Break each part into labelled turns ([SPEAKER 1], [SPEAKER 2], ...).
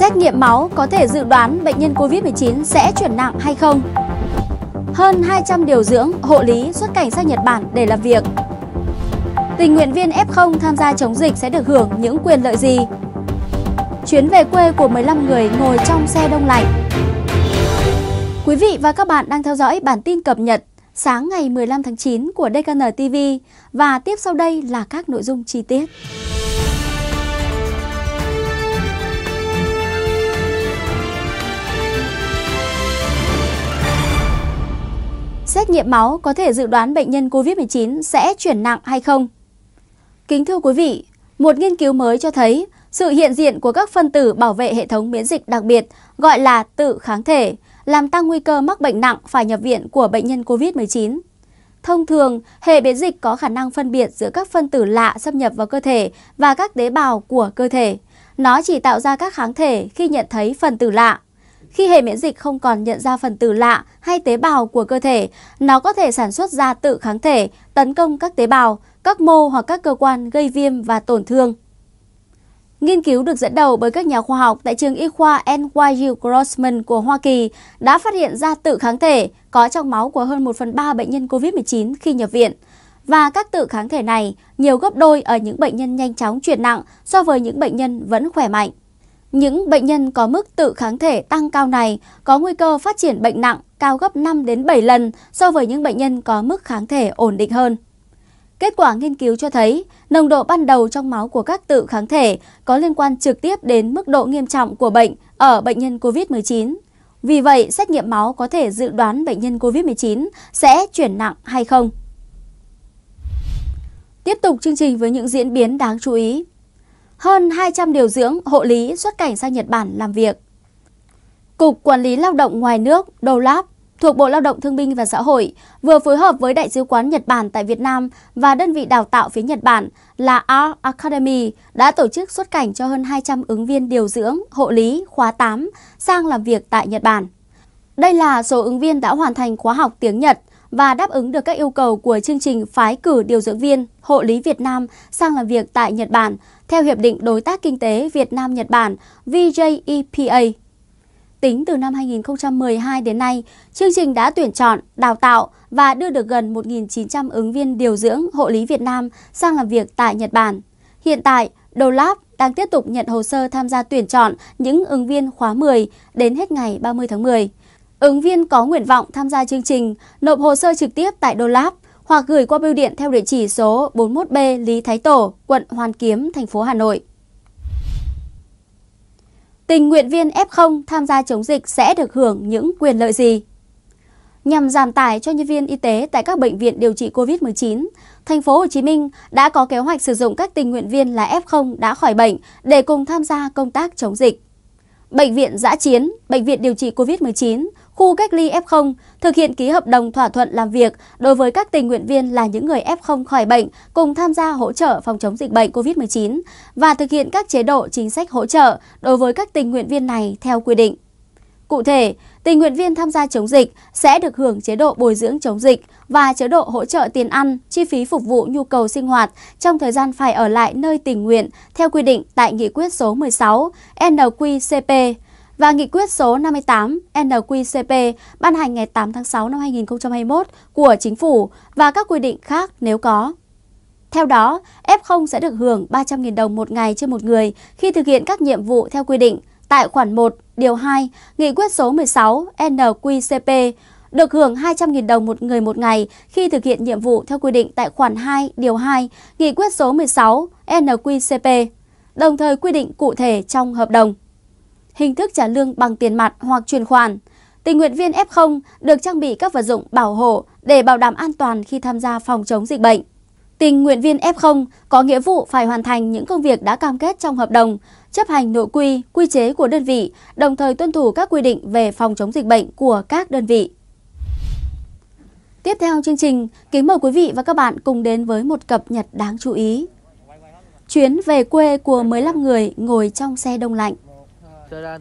[SPEAKER 1] Xét nghiệm máu có thể dự đoán bệnh nhân COVID-19 sẽ chuyển nặng hay không? Hơn 200 điều dưỡng, hộ lý xuất cảnh sang Nhật Bản để làm việc. Tình nguyện viên F0 tham gia chống dịch sẽ được hưởng những quyền lợi gì? Chuyến về quê của 15 người ngồi trong xe đông lạnh. Quý vị và các bạn đang theo dõi bản tin cập nhật sáng ngày 15 tháng 9 của DKN TV và tiếp sau đây là các nội dung chi tiết. Xét nghiệm máu có thể dự đoán bệnh nhân COVID-19 sẽ chuyển nặng hay không? Kính thưa quý vị, một nghiên cứu mới cho thấy sự hiện diện của các phân tử bảo vệ hệ thống miễn dịch đặc biệt gọi là tự kháng thể, làm tăng nguy cơ mắc bệnh nặng phải nhập viện của bệnh nhân COVID-19. Thông thường, hệ miễn dịch có khả năng phân biệt giữa các phân tử lạ xâm nhập vào cơ thể và các tế bào của cơ thể. Nó chỉ tạo ra các kháng thể khi nhận thấy phần tử lạ. Khi hệ miễn dịch không còn nhận ra phần tử lạ hay tế bào của cơ thể, nó có thể sản xuất ra tự kháng thể, tấn công các tế bào, các mô hoặc các cơ quan gây viêm và tổn thương. Nghiên cứu được dẫn đầu bởi các nhà khoa học tại trường y khoa NYU Grossman của Hoa Kỳ đã phát hiện ra tự kháng thể có trong máu của hơn 1 phần 3 bệnh nhân COVID-19 khi nhập viện. Và các tự kháng thể này nhiều gấp đôi ở những bệnh nhân nhanh chóng chuyển nặng so với những bệnh nhân vẫn khỏe mạnh. Những bệnh nhân có mức tự kháng thể tăng cao này có nguy cơ phát triển bệnh nặng cao gấp 5 đến 7 lần so với những bệnh nhân có mức kháng thể ổn định hơn. Kết quả nghiên cứu cho thấy, nồng độ ban đầu trong máu của các tự kháng thể có liên quan trực tiếp đến mức độ nghiêm trọng của bệnh ở bệnh nhân COVID-19. Vì vậy, xét nghiệm máu có thể dự đoán bệnh nhân COVID-19 sẽ chuyển nặng hay không. Tiếp tục chương trình với những diễn biến đáng chú ý hơn 200 điều dưỡng, hộ lý xuất cảnh sang Nhật Bản làm việc. Cục Quản lý Lao động Ngoài nước, Đầu Láp, thuộc Bộ Lao động Thương binh và Xã hội vừa phối hợp với Đại sứ quán Nhật Bản tại Việt Nam và đơn vị đào tạo phía Nhật Bản là Art Academy đã tổ chức xuất cảnh cho hơn 200 ứng viên điều dưỡng, hộ lý khóa 8 sang làm việc tại Nhật Bản. Đây là số ứng viên đã hoàn thành khóa học tiếng Nhật và đáp ứng được các yêu cầu của chương trình phái cử điều dưỡng viên, hộ lý Việt Nam sang làm việc tại Nhật Bản theo Hiệp định Đối tác Kinh tế Việt Nam-Nhật Bản VJEPA. Tính từ năm 2012 đến nay, chương trình đã tuyển chọn, đào tạo và đưa được gần 1.900 ứng viên điều dưỡng hộ lý Việt Nam sang làm việc tại Nhật Bản. Hiện tại, Đầu Lab đang tiếp tục nhận hồ sơ tham gia tuyển chọn những ứng viên khóa 10 đến hết ngày 30 tháng 10. Ứng viên có nguyện vọng tham gia chương trình nộp hồ sơ trực tiếp tại Đô Lab hoặc gửi qua bưu điện theo địa chỉ số 41B Lý Thái Tổ, quận Hoàn Kiếm, thành phố Hà Nội. Tình nguyện viên F0 tham gia chống dịch sẽ được hưởng những quyền lợi gì? Nhằm giảm tải cho nhân viên y tế tại các bệnh viện điều trị COVID-19, thành phố Hồ Chí Minh đã có kế hoạch sử dụng các tình nguyện viên là F0 đã khỏi bệnh để cùng tham gia công tác chống dịch. Bệnh viện Giã Chiến, Bệnh viện điều trị COVID-19 khu cách ly F0, thực hiện ký hợp đồng thỏa thuận làm việc đối với các tình nguyện viên là những người F0 khỏi bệnh cùng tham gia hỗ trợ phòng chống dịch bệnh COVID-19 và thực hiện các chế độ chính sách hỗ trợ đối với các tình nguyện viên này theo quy định. Cụ thể, tình nguyện viên tham gia chống dịch sẽ được hưởng chế độ bồi dưỡng chống dịch và chế độ hỗ trợ tiền ăn, chi phí phục vụ nhu cầu sinh hoạt trong thời gian phải ở lại nơi tình nguyện theo quy định tại Nghị quyết số 16 NQCP và nghị quyết số 58 NQCP ban hành ngày 8 tháng 6 năm 2021 của Chính phủ và các quy định khác nếu có. Theo đó, F0 sẽ được hưởng 300.000 đồng một ngày trên một người khi thực hiện các nhiệm vụ theo quy định tại khoản 1, điều 2, nghị quyết số 16 NQCP, được hưởng 200.000 đồng một người một ngày khi thực hiện nhiệm vụ theo quy định tại khoản 2, điều 2, nghị quyết số 16 NQCP, đồng thời quy định cụ thể trong hợp đồng hình thức trả lương bằng tiền mặt hoặc chuyển khoản. Tình nguyện viên F0 được trang bị các vật dụng bảo hộ để bảo đảm an toàn khi tham gia phòng chống dịch bệnh. Tình nguyện viên F0 có nghĩa vụ phải hoàn thành những công việc đã cam kết trong hợp đồng, chấp hành nội quy, quy chế của đơn vị, đồng thời tuân thủ các quy định về phòng chống dịch bệnh của các đơn vị. Tiếp theo chương trình, kính mời quý vị và các bạn cùng đến với một cập nhật đáng chú ý. Chuyến về quê của 15 người ngồi trong xe đông lạnh.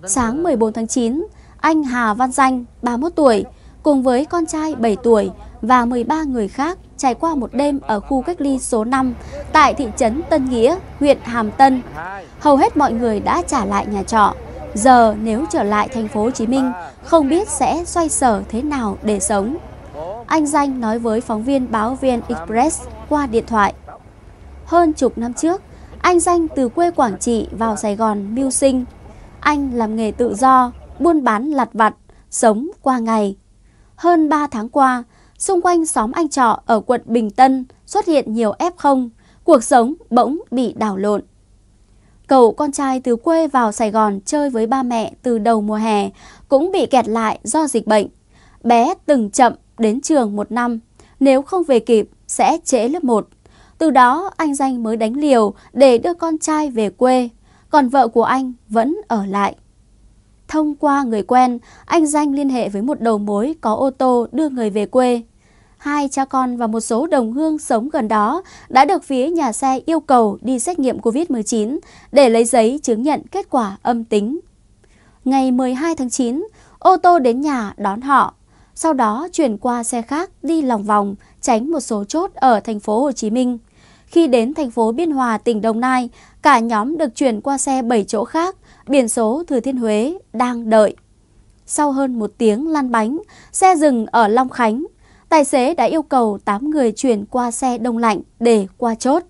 [SPEAKER 1] Sáng 14 tháng 9, anh Hà Văn Danh, 31 tuổi, cùng với con trai 7 tuổi và 13 người khác trải qua một đêm ở khu cách ly số 5 tại thị trấn Tân Nghĩa, huyện Hàm Tân. Hầu hết mọi người đã trả lại nhà trọ. Giờ nếu trở lại thành phố Hồ Chí Minh, không biết sẽ xoay sở thế nào để sống. Anh Danh nói với phóng viên báo VN Express qua điện thoại. Hơn chục năm trước, anh Danh từ quê Quảng Trị vào Sài Gòn mưu sinh anh làm nghề tự do, buôn bán lặt vặt, sống qua ngày. Hơn 3 tháng qua, xung quanh xóm anh trọ ở quận Bình Tân xuất hiện nhiều F0, cuộc sống bỗng bị đảo lộn. Cậu con trai từ quê vào Sài Gòn chơi với ba mẹ từ đầu mùa hè cũng bị kẹt lại do dịch bệnh. Bé từng chậm đến trường một năm, nếu không về kịp sẽ trễ lớp 1. Từ đó anh Danh mới đánh liều để đưa con trai về quê còn vợ của anh vẫn ở lại. Thông qua người quen, anh Danh liên hệ với một đầu mối có ô tô đưa người về quê. Hai cha con và một số đồng hương sống gần đó đã được phía nhà xe yêu cầu đi xét nghiệm COVID-19 để lấy giấy chứng nhận kết quả âm tính. Ngày 12 tháng 9, ô tô đến nhà đón họ, sau đó chuyển qua xe khác đi lòng vòng tránh một số chốt ở thành phố Hồ Chí Minh. Khi đến thành phố Biên Hòa, tỉnh Đồng Nai, cả nhóm được chuyển qua xe 7 chỗ khác, biển số Thừa Thiên Huế đang đợi. Sau hơn một tiếng lăn bánh, xe dừng ở Long Khánh. Tài xế đã yêu cầu 8 người chuyển qua xe đông lạnh để qua chốt.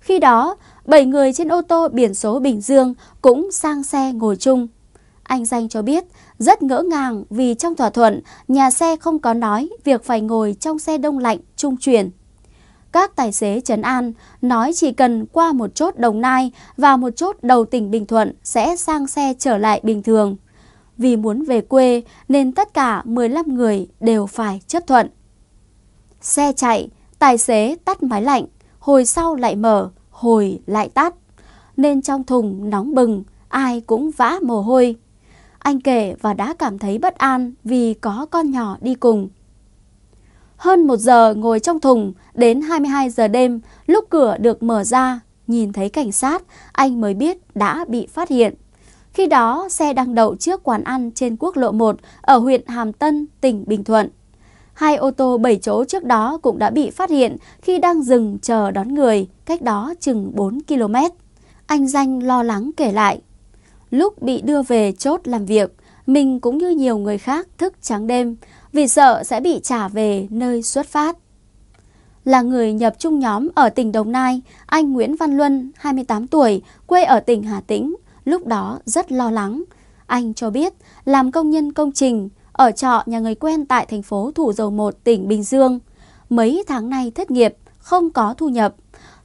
[SPEAKER 1] Khi đó, 7 người trên ô tô biển số Bình Dương cũng sang xe ngồi chung. Anh Danh cho biết rất ngỡ ngàng vì trong thỏa thuận, nhà xe không có nói việc phải ngồi trong xe đông lạnh trung chuyển các tài xế Trấn An nói chỉ cần qua một chốt Đồng Nai và một chốt đầu tỉnh Bình Thuận sẽ sang xe trở lại bình thường. Vì muốn về quê nên tất cả 15 người đều phải chấp thuận. Xe chạy, tài xế tắt máy lạnh, hồi sau lại mở, hồi lại tắt. Nên trong thùng nóng bừng, ai cũng vã mồ hôi. Anh kể và đã cảm thấy bất an vì có con nhỏ đi cùng. Hơn một giờ ngồi trong thùng, đến 22 giờ đêm, lúc cửa được mở ra, nhìn thấy cảnh sát, anh mới biết đã bị phát hiện. Khi đó, xe đang đậu trước quán ăn trên quốc lộ 1 ở huyện Hàm Tân, tỉnh Bình Thuận. Hai ô tô 7 chỗ trước đó cũng đã bị phát hiện khi đang dừng chờ đón người, cách đó chừng 4 km. Anh Danh lo lắng kể lại. Lúc bị đưa về chốt làm việc, mình cũng như nhiều người khác thức trắng đêm, vì sợ sẽ bị trả về nơi xuất phát. Là người nhập chung nhóm ở tỉnh Đồng Nai, anh Nguyễn Văn Luân, 28 tuổi, quê ở tỉnh Hà Tĩnh, lúc đó rất lo lắng. Anh cho biết làm công nhân công trình, ở trọ nhà người quen tại thành phố Thủ Dầu Một, tỉnh Bình Dương. Mấy tháng nay thất nghiệp, không có thu nhập.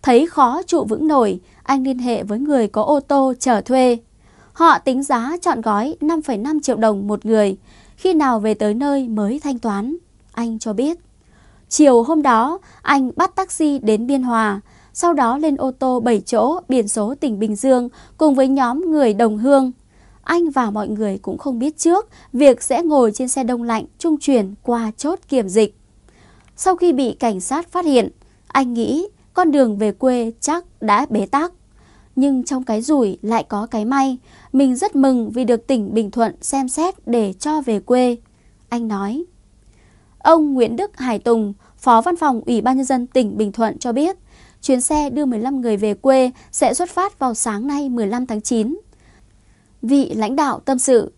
[SPEAKER 1] Thấy khó trụ vững nổi, anh liên hệ với người có ô tô chở thuê. Họ tính giá chọn gói 5,5 triệu đồng một người khi nào về tới nơi mới thanh toán. Anh cho biết. Chiều hôm đó, anh bắt taxi đến Biên Hòa, sau đó lên ô tô 7 chỗ biển số tỉnh Bình Dương cùng với nhóm người đồng hương. Anh và mọi người cũng không biết trước việc sẽ ngồi trên xe đông lạnh trung chuyển qua chốt kiểm dịch. Sau khi bị cảnh sát phát hiện, anh nghĩ con đường về quê chắc đã bế tắc. Nhưng trong cái rủi lại có cái may, mình rất mừng vì được tỉnh Bình Thuận xem xét để cho về quê. Anh nói. Ông Nguyễn Đức Hải Tùng, Phó Văn phòng Ủy ban Nhân dân tỉnh Bình Thuận cho biết, chuyến xe đưa 15 người về quê sẽ xuất phát vào sáng nay 15 tháng 9. Vị lãnh đạo tâm sự,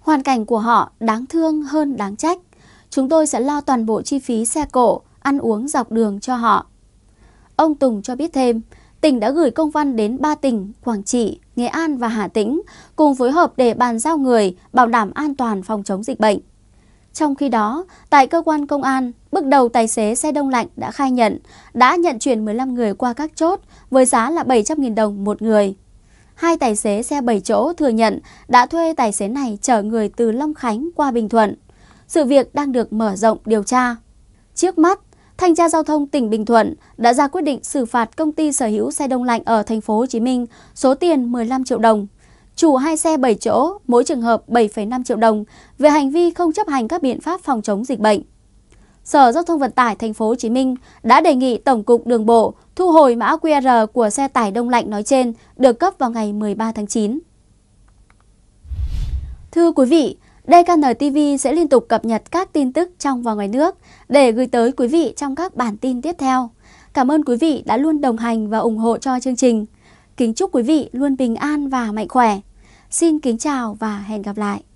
[SPEAKER 1] hoàn cảnh của họ đáng thương hơn đáng trách. Chúng tôi sẽ lo toàn bộ chi phí xe cộ, ăn uống dọc đường cho họ. Ông Tùng cho biết thêm, tỉnh đã gửi công văn đến 3 tỉnh Quảng Trị, Nghệ An và Hà Tĩnh cùng phối hợp để bàn giao người bảo đảm an toàn phòng chống dịch bệnh. Trong khi đó, tại cơ quan công an, bước đầu tài xế xe đông lạnh đã khai nhận đã nhận chuyển 15 người qua các chốt với giá là 700.000 đồng một người. Hai tài xế xe 7 chỗ thừa nhận đã thuê tài xế này chở người từ Long Khánh qua Bình Thuận. Sự việc đang được mở rộng điều tra. Trước mắt, Thanh tra giao thông tỉnh Bình Thuận đã ra quyết định xử phạt công ty sở hữu xe đông lạnh ở thành phố Hồ Chí Minh số tiền 15 triệu đồng. Chủ hai xe 7 chỗ, mỗi trường hợp 7,5 triệu đồng về hành vi không chấp hành các biện pháp phòng chống dịch bệnh. Sở Giao thông Vận tải thành phố Hồ Chí Minh đã đề nghị Tổng cục Đường bộ thu hồi mã QR của xe tải đông lạnh nói trên được cấp vào ngày 13 tháng 9. Thưa quý vị, DKN TV sẽ liên tục cập nhật các tin tức trong và ngoài nước để gửi tới quý vị trong các bản tin tiếp theo. Cảm ơn quý vị đã luôn đồng hành và ủng hộ cho chương trình. Kính chúc quý vị luôn bình an và mạnh khỏe. Xin kính chào và hẹn gặp lại.